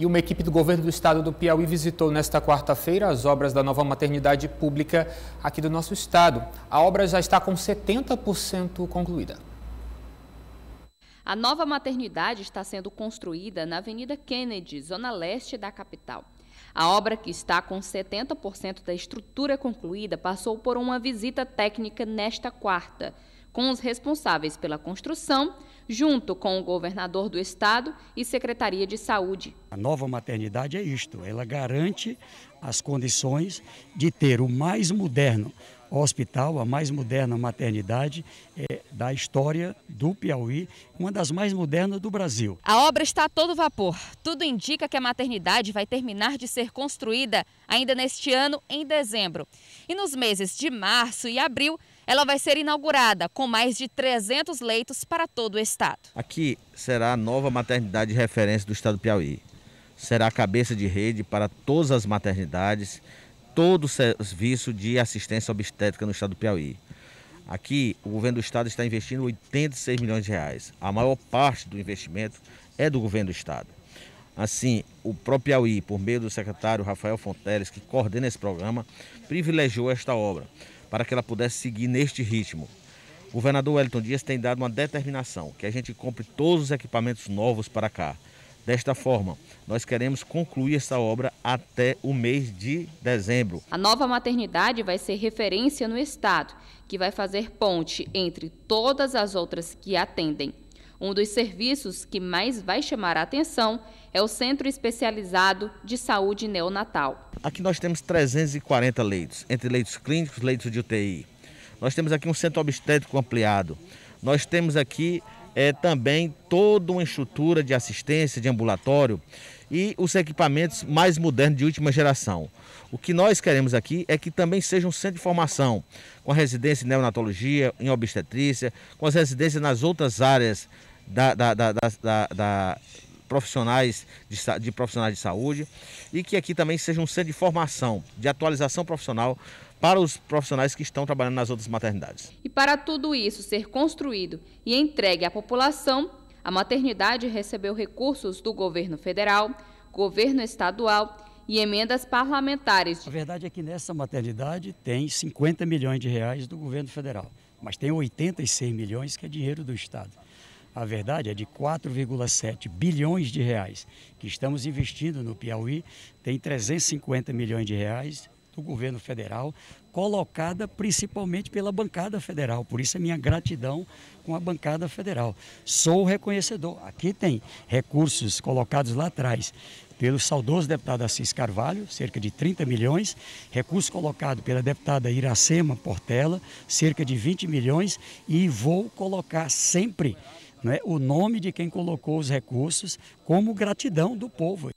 E uma equipe do governo do estado do Piauí visitou nesta quarta-feira as obras da nova maternidade pública aqui do nosso estado. A obra já está com 70% concluída. A nova maternidade está sendo construída na Avenida Kennedy, zona leste da capital. A obra, que está com 70% da estrutura concluída, passou por uma visita técnica nesta quarta com os responsáveis pela construção, junto com o governador do estado e Secretaria de Saúde. A nova maternidade é isto, ela garante as condições de ter o mais moderno hospital, a mais moderna maternidade é, da história do Piauí, uma das mais modernas do Brasil. A obra está a todo vapor. Tudo indica que a maternidade vai terminar de ser construída ainda neste ano, em dezembro. E nos meses de março e abril, ela vai ser inaugurada com mais de 300 leitos para todo o estado. Aqui será a nova maternidade de referência do estado do Piauí. Será a cabeça de rede para todas as maternidades, todo o serviço de assistência obstétrica no estado do Piauí. Aqui, o governo do estado está investindo 86 milhões de reais. A maior parte do investimento é do governo do estado. Assim, o próprio Piauí, por meio do secretário Rafael Fonteles, que coordena esse programa, privilegiou esta obra para que ela pudesse seguir neste ritmo. O governador Wellington Dias tem dado uma determinação que a gente compre todos os equipamentos novos para cá. Desta forma, nós queremos concluir essa obra até o mês de dezembro. A nova maternidade vai ser referência no estado, que vai fazer ponte entre todas as outras que atendem. Um dos serviços que mais vai chamar a atenção é o Centro Especializado de Saúde Neonatal. Aqui nós temos 340 leitos, entre leitos clínicos, leitos de UTI. Nós temos aqui um centro obstétrico ampliado. Nós temos aqui é, também toda uma estrutura de assistência, de ambulatório e os equipamentos mais modernos de última geração. O que nós queremos aqui é que também seja um centro de formação, com a residência em neonatologia, em obstetrícia, com as residências nas outras áreas da, da, da, da profissionais de, de, profissionais de saúde e que aqui também seja um centro de formação, de atualização profissional para os profissionais que estão trabalhando nas outras maternidades. E para tudo isso ser construído e entregue à população, a maternidade recebeu recursos do governo federal, governo estadual e emendas parlamentares. A verdade é que nessa maternidade tem 50 milhões de reais do governo federal, mas tem 86 milhões que é dinheiro do estado. A verdade é de 4,7 bilhões de reais que estamos investindo no Piauí, tem 350 milhões de reais do governo federal, colocada principalmente pela bancada federal. Por isso a minha gratidão com a bancada federal. Sou reconhecedor. Aqui tem recursos colocados lá atrás pelo saudoso deputado Assis Carvalho, cerca de 30 milhões, recurso colocado pela deputada Iracema Portela, cerca de 20 milhões, e vou colocar sempre né, o nome de quem colocou os recursos como gratidão do povo.